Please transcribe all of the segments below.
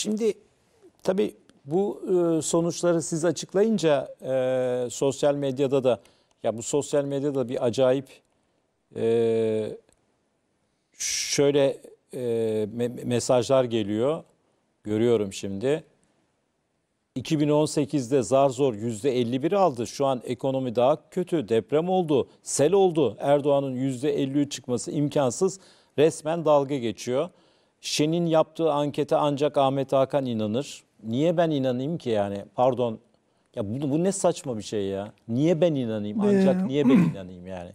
Şimdi tabii bu e, sonuçları siz açıklayınca e, sosyal medyada da ya bu sosyal medyada bir acayip e, şöyle e, me- mesajlar geliyor. Görüyorum şimdi. 2018'de zar zor %51 aldı. Şu an ekonomi daha kötü. Deprem oldu, sel oldu. Erdoğan'ın %53 çıkması imkansız. Resmen dalga geçiyor. Şen'in yaptığı ankete ancak Ahmet Hakan inanır. Niye ben inanayım ki yani? Pardon. Ya bu, bu ne saçma bir şey ya. Niye ben inanayım? Ancak niye ben inanayım yani?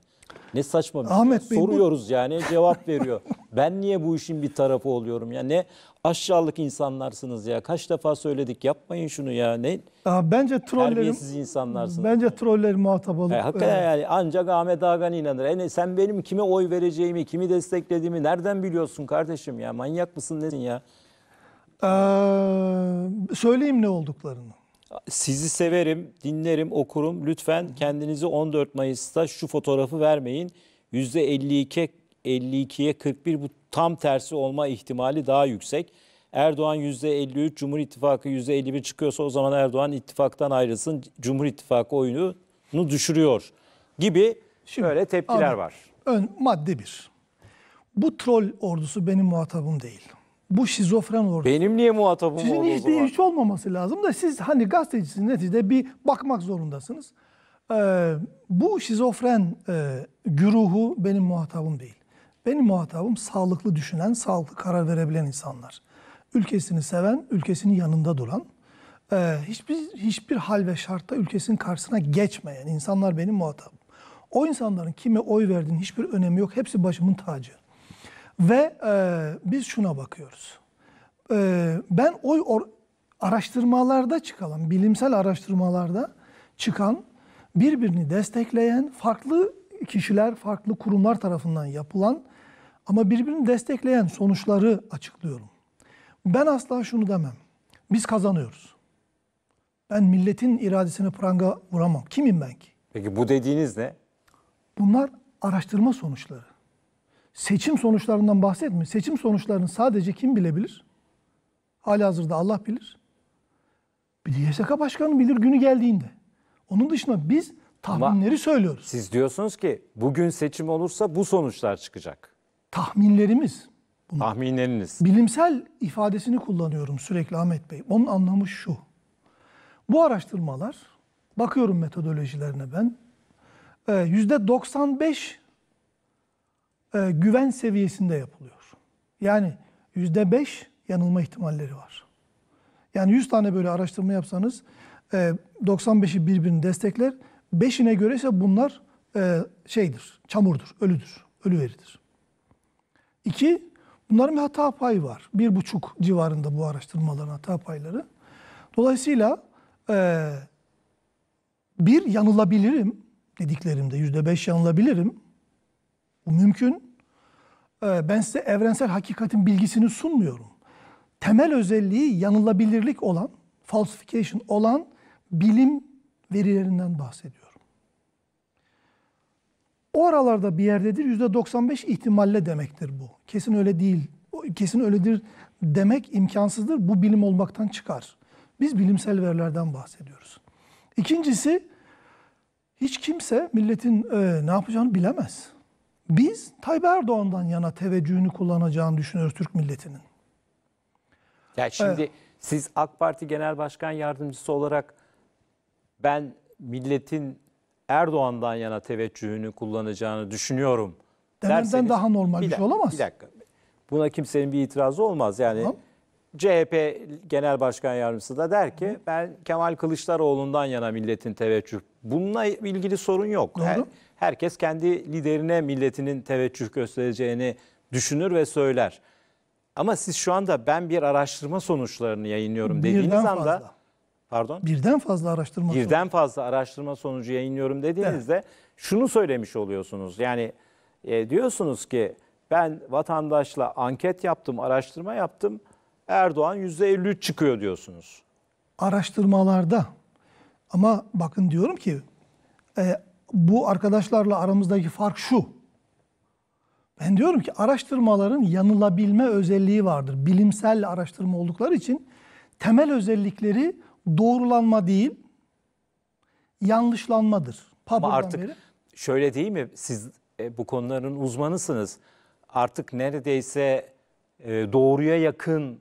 Ne saçma bir Ahmet şey. Bey, Soruyoruz bu... yani cevap veriyor. ben niye bu işin bir tarafı oluyorum ya? Ne aşağılık insanlarsınız ya. Kaç defa söyledik yapmayın şunu ya. Ne? Aa, bence trollerim insanlarsınız. Bence yani. trolleri muhatap alıp. E, hakikaten e... yani ancak Ahmet Ağan inanır. Yani e, sen benim kime oy vereceğimi, kimi desteklediğimi nereden biliyorsun kardeşim ya? Manyak mısın nesin ya? Ee, söyleyeyim ne olduklarını sizi severim, dinlerim, okurum. Lütfen kendinizi 14 Mayıs'ta şu fotoğrafı vermeyin. %52 52'ye 41 bu tam tersi olma ihtimali daha yüksek. Erdoğan %53, Cumhur İttifakı %51 çıkıyorsa o zaman Erdoğan ittifaktan ayrılsın. Cumhur İttifakı oyununu düşürüyor gibi Şimdi, şöyle tepkiler abi, var. Ön madde bir. Bu troll ordusu benim muhatabım değil. Bu şizofren orada. Benim niye muhatabım Sizin orada hiç, hiç olmaması lazım da siz hani gazetecisiniz neticede bir bakmak zorundasınız. Ee, bu şizofren e, güruhu benim muhatabım değil. Benim muhatabım sağlıklı düşünen, sağlıklı karar verebilen insanlar. Ülkesini seven, ülkesinin yanında duran, e, hiçbir hiçbir hal ve şartta ülkesinin karşısına geçmeyen insanlar benim muhatabım. O insanların kime oy verdiğinin hiçbir önemi yok. Hepsi başımın tacı. Ve e, biz şuna bakıyoruz. E, ben oy or, araştırmalarda çıkalım, bilimsel araştırmalarda çıkan, birbirini destekleyen, farklı kişiler, farklı kurumlar tarafından yapılan ama birbirini destekleyen sonuçları açıklıyorum. Ben asla şunu demem. Biz kazanıyoruz. Ben milletin iradesine pranga vuramam. Kimim ben ki? Peki bu dediğiniz ne? Bunlar araştırma sonuçları. Seçim sonuçlarından bahsetmiyor. Seçim sonuçlarını sadece kim bilebilir? Halihazırda Allah bilir. Bir de YSK Başkanı bilir günü geldiğinde. Onun dışında biz tahminleri Ama söylüyoruz. Siz diyorsunuz ki bugün seçim olursa bu sonuçlar çıkacak. Tahminlerimiz. Bunu. Tahminleriniz. Bilimsel ifadesini kullanıyorum sürekli Ahmet Bey. Onun anlamı şu. Bu araştırmalar, bakıyorum metodolojilerine ben, %95 e, e, güven seviyesinde yapılıyor. Yani yüzde beş yanılma ihtimalleri var. Yani 100 tane böyle araştırma yapsanız e, 95'i birbirini destekler. 5'ine göre ise bunlar e, şeydir, çamurdur, ölüdür, ölü veridir. İki, bunların bir hata payı var. Bir buçuk civarında bu araştırmaların hata payları. Dolayısıyla e, bir yanılabilirim dediklerimde yüzde beş yanılabilirim. Bu mümkün. Ee, ben size evrensel hakikatin bilgisini sunmuyorum. Temel özelliği yanılabilirlik olan, falsification olan bilim verilerinden bahsediyorum. O aralarda bir yerdedir %95 ihtimalle demektir bu. Kesin öyle değil, kesin öyledir demek imkansızdır. Bu bilim olmaktan çıkar. Biz bilimsel verilerden bahsediyoruz. İkincisi hiç kimse milletin e, ne yapacağını bilemez. Biz Tayyip Erdoğan'dan yana teveccühünü kullanacağını düşünüyoruz Türk milletinin. Ya şimdi evet. siz AK Parti Genel Başkan Yardımcısı olarak ben milletin Erdoğan'dan yana teveccühünü kullanacağını düşünüyorum. Demenden derseniz, daha normal bir, bir şey olamaz. Bir dakika. Buna kimsenin bir itirazı olmaz. Yani tamam. CHP Genel Başkan Yardımcısı da der ki ben Kemal Kılıçdaroğlu'ndan yana milletin teveccüh Bununla ilgili sorun yok. Her, herkes kendi liderine milletinin teveccüh göstereceğini düşünür ve söyler. Ama siz şu anda ben bir araştırma sonuçlarını yayınlıyorum dediğiniz Birden anda fazla. pardon Birden fazla araştırma Birden fazla araştırma sonucu yayınlıyorum dediğinizde evet. şunu söylemiş oluyorsunuz. Yani e, diyorsunuz ki ben vatandaşla anket yaptım, araştırma yaptım. Erdoğan %53 çıkıyor diyorsunuz. Araştırmalarda ama bakın diyorum ki e, bu arkadaşlarla aramızdaki fark şu. Ben diyorum ki araştırmaların yanılabilme özelliği vardır. Bilimsel araştırma oldukları için temel özellikleri doğrulanma değil, yanlışlanmadır. Ama artık beri. şöyle değil mi? Siz e, bu konuların uzmanısınız. Artık neredeyse e, doğruya yakın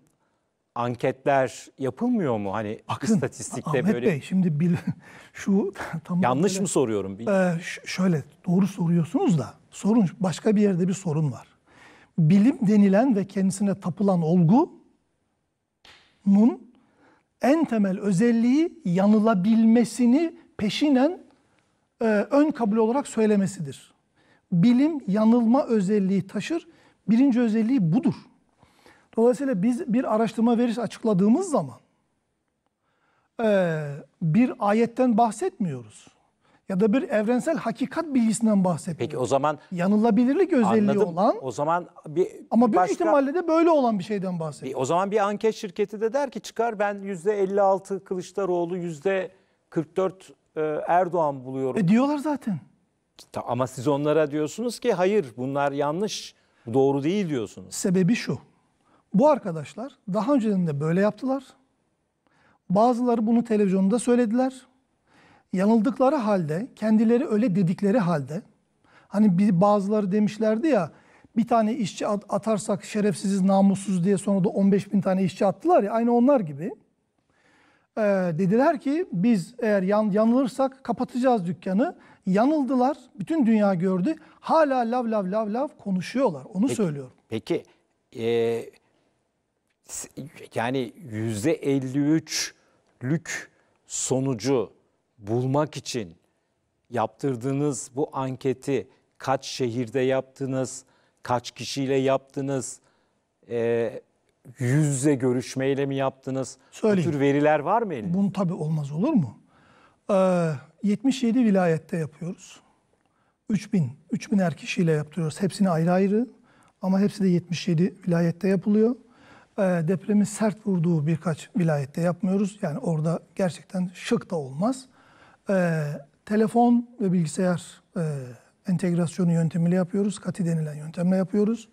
anketler yapılmıyor mu? Hani Bakın, istatistikte Ahmet böyle... Bey şimdi bil, şu tam Yanlış böyle, mı soruyorum? E, şöyle doğru soruyorsunuz da sorun başka bir yerde bir sorun var. Bilim denilen ve kendisine tapılan olgunun en temel özelliği yanılabilmesini peşinen e, ön kabul olarak söylemesidir. Bilim yanılma özelliği taşır. Birinci özelliği budur. Dolayısıyla biz bir araştırma verisi açıkladığımız zaman e, bir ayetten bahsetmiyoruz. Ya da bir evrensel hakikat bilgisinden bahsetmiyoruz. Peki o zaman yanılabilirlik özelliği anladım. olan o zaman bir ama bir başka, ihtimalle de böyle olan bir şeyden bahsediyoruz. o zaman bir anket şirketi de der ki çıkar ben %56 Kılıçdaroğlu %44 e, Erdoğan buluyorum. E diyorlar zaten. Ama siz onlara diyorsunuz ki hayır bunlar yanlış, doğru değil diyorsunuz. Sebebi şu. Bu arkadaşlar daha önceden de böyle yaptılar. Bazıları bunu televizyonda söylediler. Yanıldıkları halde, kendileri öyle dedikleri halde, hani bazıları demişlerdi ya, bir tane işçi atarsak şerefsiziz, namussuz diye sonra da 15 bin tane işçi attılar ya, aynı onlar gibi. Ee, dediler ki biz eğer yan, yanılırsak kapatacağız dükkanı. Yanıldılar, bütün dünya gördü. Hala lav lav lav lav konuşuyorlar, onu peki, söylüyorum. Peki, e, yani yüzde 53 lük sonucu bulmak için yaptırdığınız bu anketi kaç şehirde yaptınız, kaç kişiyle yaptınız, e, yüz yüze görüşmeyle mi yaptınız? Söyleyeyim. Bu tür veriler var mı elinizde? Bunun tabii olmaz olur mu? Ee, 77 vilayette yapıyoruz. 3000, 3000 er kişiyle yaptırıyoruz. Hepsini ayrı ayrı ama hepsi de 77 vilayette yapılıyor. Ee, depremin sert vurduğu birkaç vilayette yapmıyoruz. Yani orada gerçekten şık da olmaz. Ee, telefon ve bilgisayar e, entegrasyonu yöntemiyle yapıyoruz. Kati denilen yöntemle yapıyoruz.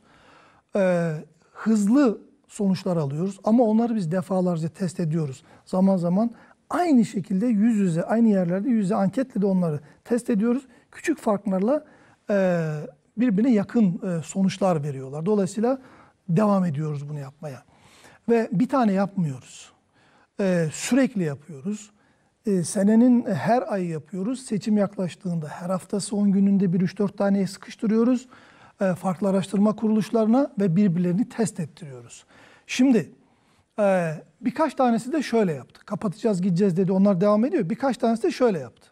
Ee, hızlı sonuçlar alıyoruz ama onları biz defalarca test ediyoruz. Zaman zaman aynı şekilde yüz yüze, aynı yerlerde yüz yüze anketle de onları test ediyoruz. Küçük farklarla e, birbirine yakın e, sonuçlar veriyorlar. Dolayısıyla devam ediyoruz bunu yapmaya. Ve bir tane yapmıyoruz. Ee, sürekli yapıyoruz. Ee, senenin her ayı yapıyoruz. Seçim yaklaştığında her haftası 10 gününde bir 3-4 taneye sıkıştırıyoruz. Ee, farklı araştırma kuruluşlarına ve birbirlerini test ettiriyoruz. Şimdi e, birkaç tanesi de şöyle yaptı. Kapatacağız gideceğiz dedi onlar devam ediyor. Birkaç tanesi de şöyle yaptı.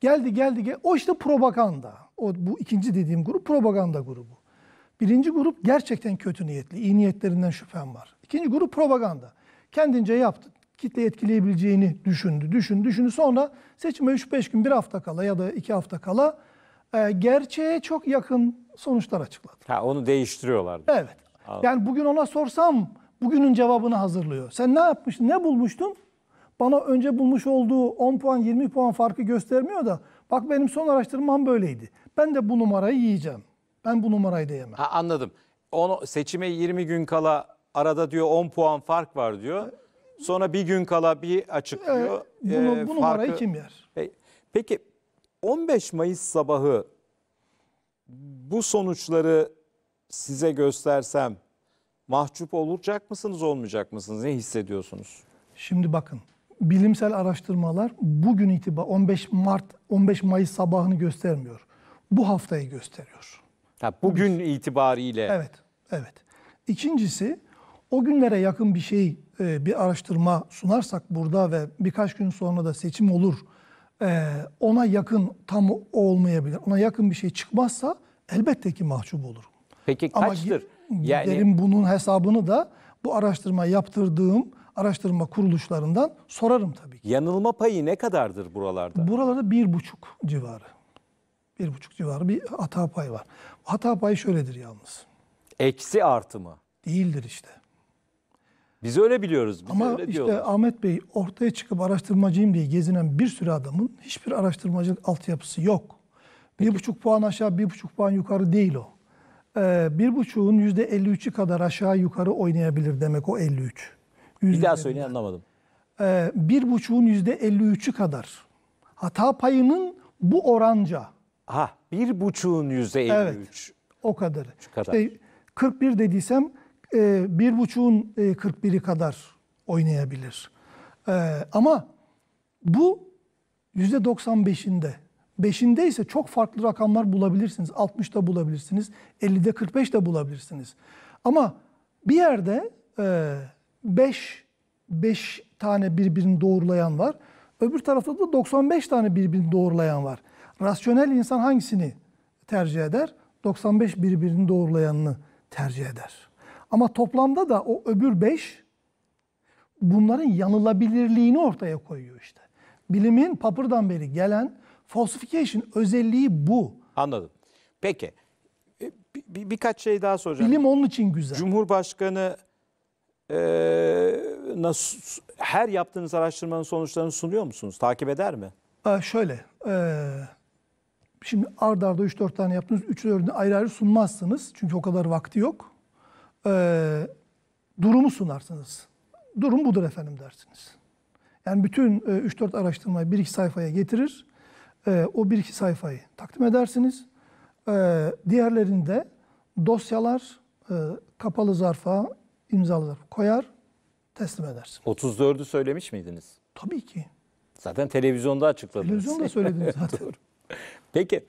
Geldi geldi gel. O işte propaganda. O bu ikinci dediğim grup propaganda grubu. Birinci grup gerçekten kötü niyetli. İyi niyetlerinden şüphem var. İkinci grup propaganda. Kendince yaptı. Kitle etkileyebileceğini düşündü. Düşündü. Düşündü. Sonra seçime 3-5 gün, 1 hafta kala ya da 2 hafta kala e, gerçeğe çok yakın sonuçlar açıkladı. Ha, onu değiştiriyorlar. Evet. Anladım. Yani bugün ona sorsam bugünün cevabını hazırlıyor. Sen ne yapmıştın, ne bulmuştun? Bana önce bulmuş olduğu 10 puan, 20 puan farkı göstermiyor da bak benim son araştırmam böyleydi. Ben de bu numarayı yiyeceğim. Ben bu numarayı da yemem. Ha, anladım. Onu seçime 20 gün kala Arada diyor 10 puan fark var diyor. Sonra bir gün kala bir açıklıyor. Ee, bunu, ee, bu numarayı farkı... kim yer? E, peki 15 Mayıs sabahı bu sonuçları size göstersem mahcup olacak mısınız olmayacak mısınız? Ne hissediyorsunuz? Şimdi bakın bilimsel araştırmalar bugün itibar 15 Mart 15 Mayıs sabahını göstermiyor. Bu haftayı gösteriyor. Ha, bugün, bugün itibariyle. Evet, evet. İkincisi o günlere yakın bir şey, e, bir araştırma sunarsak burada ve birkaç gün sonra da seçim olur, e, ona yakın tam olmayabilir, ona yakın bir şey çıkmazsa elbette ki mahcup olur. Peki kaçtır? Ama yani... derim bunun hesabını da bu araştırma yaptırdığım araştırma kuruluşlarından sorarım tabii ki. Yanılma payı ne kadardır buralarda? Buralarda bir buçuk civarı. Bir buçuk civarı bir hata payı var. Hata payı şöyledir yalnız. Eksi artı mı? Değildir işte. Biz öyle biliyoruz. Biz Ama öyle işte diyoruz. Ahmet Bey ortaya çıkıp araştırmacıyım diye gezinen bir sürü adamın hiçbir araştırmacılık altyapısı yok. Bir buçuk puan aşağı, bir buçuk puan yukarı değil o. Ee, bir buçuğun yüzde 53'ü kadar aşağı yukarı oynayabilir demek o 53. Bir daha söyleyin anlamadım. Ee, bir buçuğun yüzde 53'ü kadar hata payının bu oranca. Ha bir buçuğun yüzde 53. Evet o kadarı. kadar. İşte 41 dediysem e, bir buçuğun 41'i e, kadar oynayabilir. E, ama bu yüzde 95'inde. 5'inde ise çok farklı rakamlar bulabilirsiniz. 60'da bulabilirsiniz, 50'de 45'de bulabilirsiniz. Ama bir yerde 5 5 tane birbirini doğrulayan var. Öbür tarafta da 95 tane birbirini doğrulayan var. Rasyonel insan hangisini tercih eder? 95 birbirini doğrulayanını tercih eder. Ama toplamda da o öbür beş bunların yanılabilirliğini ortaya koyuyor işte. Bilimin papırdan beri gelen falsification özelliği bu. Anladım. Peki e, bir, birkaç şey daha soracağım. Bilim onun için güzel. Cumhurbaşkanı e, nasıl, her yaptığınız araştırmanın sonuçlarını sunuyor musunuz? Takip eder mi? Ee, şöyle, e, şimdi ard arda 3-4 tane yaptınız, 3-4'ünü ayrı ayrı sunmazsınız. Çünkü o kadar vakti yok e, durumu sunarsınız. Durum budur efendim dersiniz. Yani bütün 3-4 e, araştırmayı bir iki sayfaya getirir. E, o bir iki sayfayı takdim edersiniz. E, diğerlerinde dosyalar kapalı zarfa imzalı zarfa koyar, teslim edersiniz. 34'ü söylemiş miydiniz? Tabii ki. Zaten televizyonda açıkladınız. Televizyonda söyledim zaten. Peki